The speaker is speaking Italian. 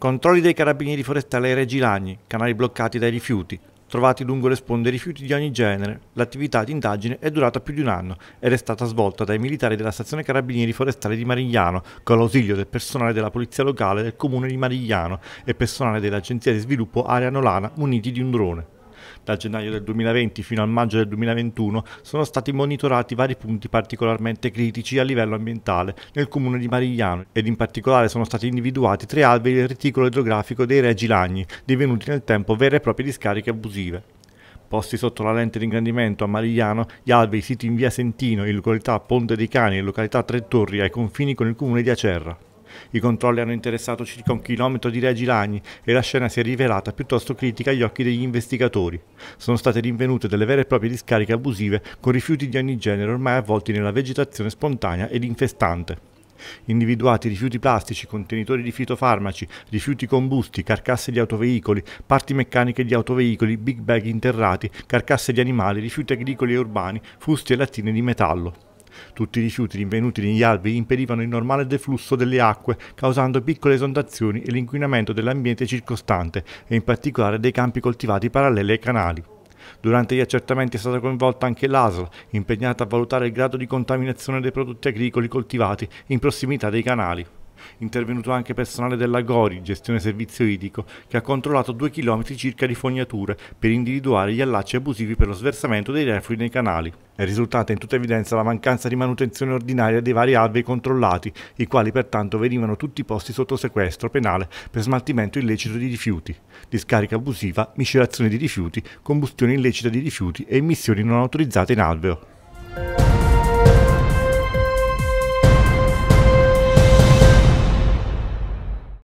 Controlli dei carabinieri forestali ai Regilagni, canali bloccati dai rifiuti. Trovati lungo le sponde rifiuti di ogni genere, l'attività di indagine è durata più di un anno ed è stata svolta dai militari della stazione carabinieri forestale di Marigliano, con l'ausilio del personale della polizia locale del comune di Marigliano e personale dell'agenzia di sviluppo Area Nolana muniti di un drone dal gennaio del 2020 fino al maggio del 2021 sono stati monitorati vari punti particolarmente critici a livello ambientale nel comune di Marigliano ed in particolare sono stati individuati tre alberi del reticolo idrografico dei Regi Lagni, divenuti nel tempo vere e proprie discariche abusive posti sotto la lente di ingrandimento a Marigliano, gli alberi siti in via Sentino, in località Ponte dei Cani e località Tre Torri ai confini con il comune di Acerra. I controlli hanno interessato circa un chilometro di regi lagni e la scena si è rivelata piuttosto critica agli occhi degli investigatori. Sono state rinvenute delle vere e proprie discariche abusive con rifiuti di ogni genere ormai avvolti nella vegetazione spontanea ed infestante individuati rifiuti plastici, contenitori di fitofarmaci, rifiuti combusti, carcasse di autoveicoli, parti meccaniche di autoveicoli, big bag interrati, carcasse di animali, rifiuti agricoli e urbani, fusti e lattine di metallo. Tutti i rifiuti rinvenuti negli alvei impedivano il normale deflusso delle acque, causando piccole esondazioni e l'inquinamento dell'ambiente circostante e in particolare dei campi coltivati paralleli ai canali. Durante gli accertamenti è stata coinvolta anche l'ASL, impegnata a valutare il grado di contaminazione dei prodotti agricoli coltivati in prossimità dei canali intervenuto anche personale della Gori, gestione servizio idrico, che ha controllato due chilometri circa di fognature per individuare gli allacci abusivi per lo sversamento dei reflui nei canali. È risultata in tutta evidenza la mancanza di manutenzione ordinaria dei vari alvei controllati, i quali pertanto venivano tutti posti sotto sequestro penale per smaltimento illecito di rifiuti, discarica abusiva, miscelazione di rifiuti, combustione illecita di rifiuti e emissioni non autorizzate in alveo.